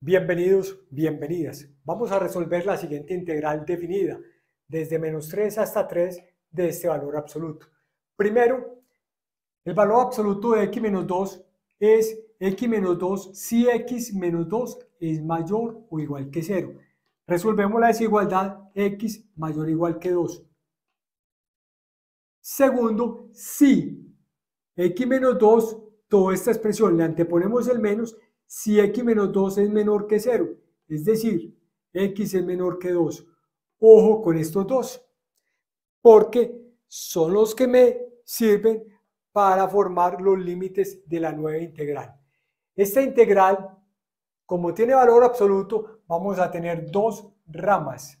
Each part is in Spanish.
Bienvenidos, bienvenidas. Vamos a resolver la siguiente integral definida desde menos 3 hasta 3 de este valor absoluto. Primero, el valor absoluto de x menos 2 es x menos 2 si x menos 2 es mayor o igual que 0. Resolvemos la desigualdad x mayor o igual que 2. Segundo, si x menos 2, toda esta expresión le anteponemos el menos si x menos 2 es menor que 0, es decir, x es menor que 2. Ojo con estos dos, porque son los que me sirven para formar los límites de la nueva integral. Esta integral, como tiene valor absoluto, vamos a tener dos ramas.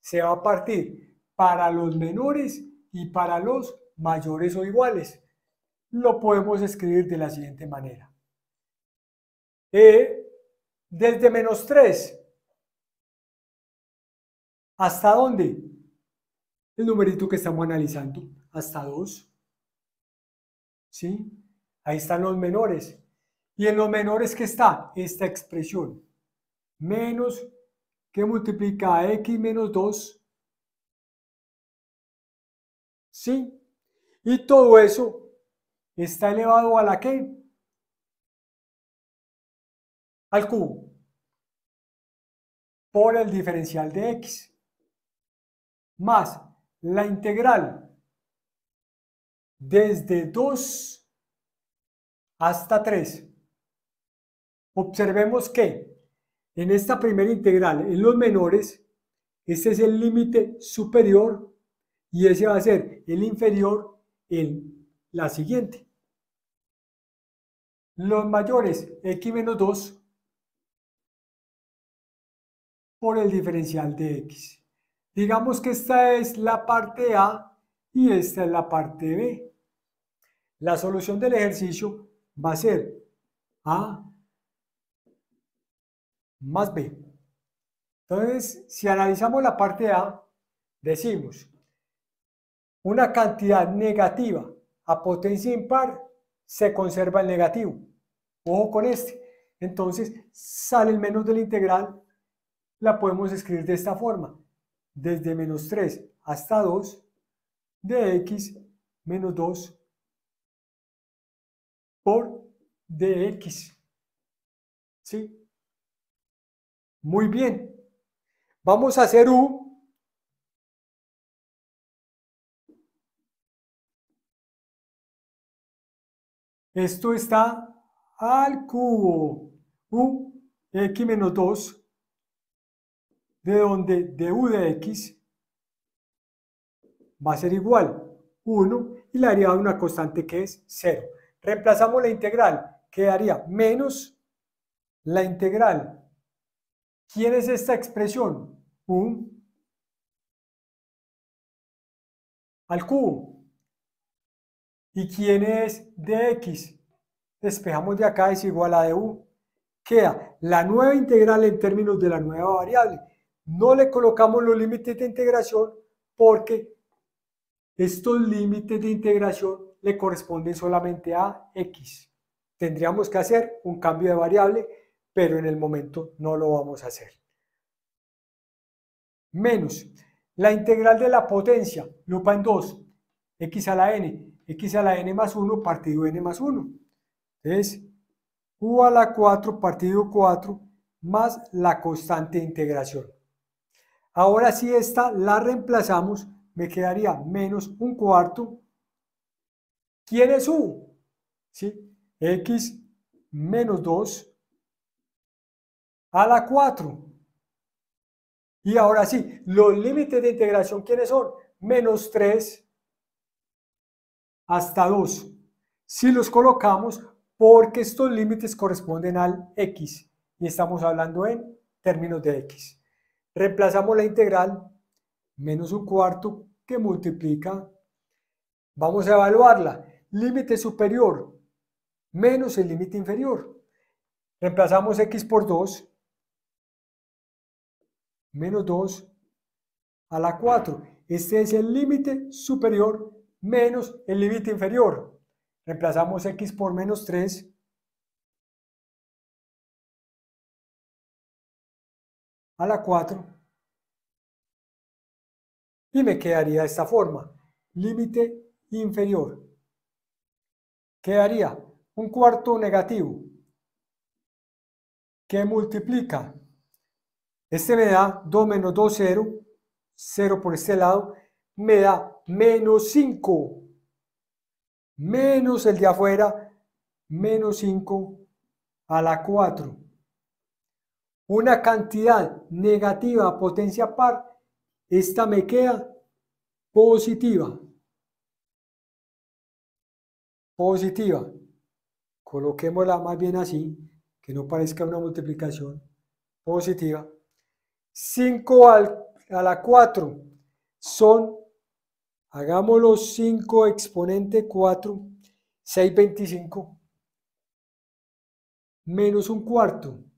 Se va a partir para los menores y para los mayores o iguales. Lo podemos escribir de la siguiente manera. Eh, desde menos 3, ¿hasta dónde? El numerito que estamos analizando, hasta 2. ¿Sí? Ahí están los menores. Y en los menores que está esta expresión, menos que multiplica x menos 2. ¿Sí? Y todo eso está elevado a la qué? al cubo por el diferencial de x más la integral desde 2 hasta 3. Observemos que en esta primera integral, en los menores, este es el límite superior y ese va a ser el inferior en la siguiente. Los mayores, x menos 2, por el diferencial de x. Digamos que esta es la parte A y esta es la parte B. La solución del ejercicio va a ser A más B. Entonces, si analizamos la parte A, decimos una cantidad negativa a potencia impar se conserva el negativo. Ojo con este. Entonces, sale el menos de la integral la podemos escribir de esta forma. Desde menos 3 hasta 2 de x menos 2 por dx. ¿Sí? Muy bien. Vamos a hacer u Esto está al cubo. U, x menos 2 de donde du de x va a ser igual 1 y la derivada de una constante que es 0. Reemplazamos la integral, quedaría menos la integral. ¿Quién es esta expresión? 1 al cubo. ¿Y quién es dx? Despejamos de acá, es igual a du. Queda la nueva integral en términos de la nueva variable no le colocamos los límites de integración porque estos límites de integración le corresponden solamente a X. Tendríamos que hacer un cambio de variable, pero en el momento no lo vamos a hacer. Menos la integral de la potencia, lupa en 2, x a la n, x a la n más 1 partido n más 1. Entonces, u a la 4 partido 4 más la constante de integración. Ahora si esta la reemplazamos, me quedaría menos un cuarto. ¿Quién es U? ¿Sí? X menos 2 a la 4. Y ahora sí, los límites de integración, ¿quiénes son? Menos 3 hasta 2. Si los colocamos, porque estos límites corresponden al X. Y estamos hablando en términos de X. Reemplazamos la integral menos un cuarto que multiplica. Vamos a evaluarla. Límite superior menos el límite inferior. Reemplazamos x por 2, menos 2 a la 4. Este es el límite superior menos el límite inferior. Reemplazamos x por menos 3, a la 4 y me quedaría de esta forma, límite inferior. Quedaría un cuarto negativo que multiplica. Este me da 2 menos 2, 0, 0 por este lado, me da menos 5, menos el de afuera, menos 5 a la 4 una cantidad negativa potencia par, esta me queda positiva. Positiva. Coloquémosla más bien así, que no parezca una multiplicación positiva. 5 a la 4 son, hagámoslo 5 exponente 4, 625 menos un cuarto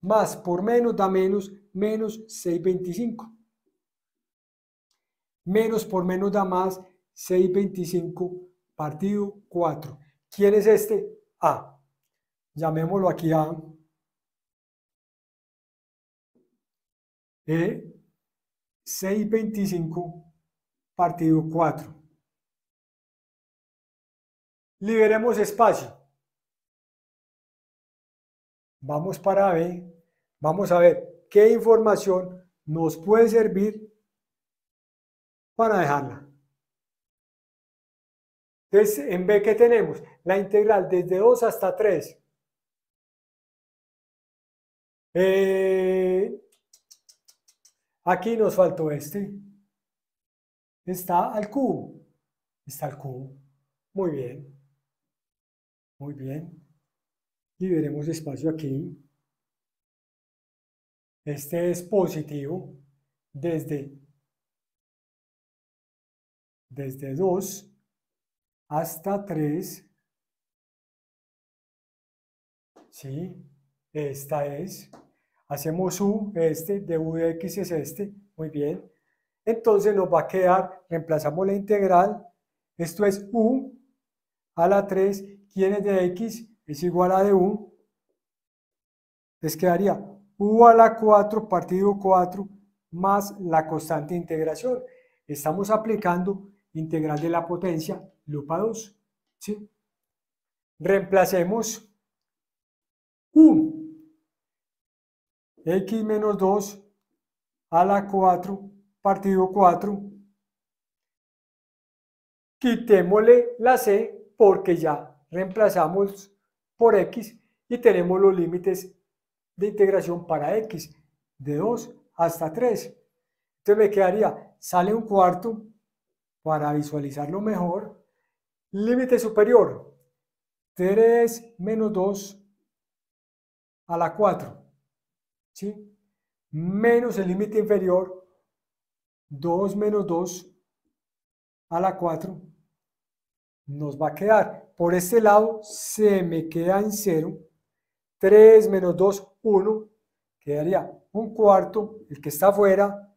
más por menos da menos, menos 625. Menos por menos da más, 625, partido 4. ¿Quién es este? A. Llamémoslo aquí A. E. 625, partido 4. Liberemos espacio vamos para B, vamos a ver qué información nos puede servir para dejarla. Entonces, en B, ¿qué tenemos? La integral desde 2 hasta 3. Eh, aquí nos faltó este. Está al cubo. Está al cubo. Muy bien. Muy bien y veremos espacio aquí. Este es positivo desde, desde 2 hasta 3. ¿Sí? Esta es. Hacemos U, este, de U de X es este. Muy bien. Entonces nos va a quedar, reemplazamos la integral. Esto es U a la 3. ¿Quién es de X? es igual a de 1, les quedaría U a la 4 partido 4 más la constante de integración. Estamos aplicando integral de la potencia lupa 2. Reemplacemos U. X menos 2 a la 4 partido 4. Quitémosle la C porque ya reemplazamos por x y tenemos los límites de integración para x de 2 hasta 3. Entonces me quedaría, sale un cuarto para visualizarlo mejor, límite superior, 3 menos 2 a la 4, ¿sí? menos el límite inferior, 2 menos 2 a la 4, nos va a quedar por este lado se me queda en 0. 3 menos 2, 1. Quedaría un cuarto, el que está afuera.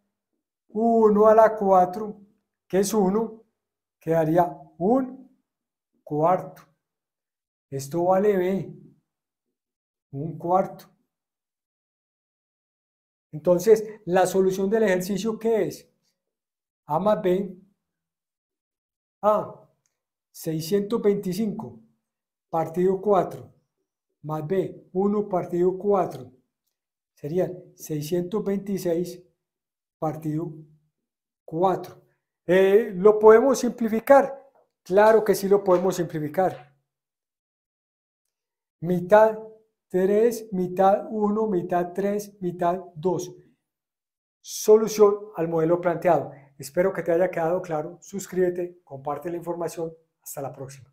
1 a la 4, que es 1. Quedaría un cuarto. Esto vale B. Un cuarto. Entonces, la solución del ejercicio, ¿qué es? A más B. A 625, partido 4, más B, 1 partido 4, sería 626 partido 4. Eh, ¿Lo podemos simplificar? Claro que sí lo podemos simplificar. Mitad 3, mitad 1, mitad 3, mitad 2. Solución al modelo planteado. Espero que te haya quedado claro. Suscríbete, comparte la información. Hasta la próxima.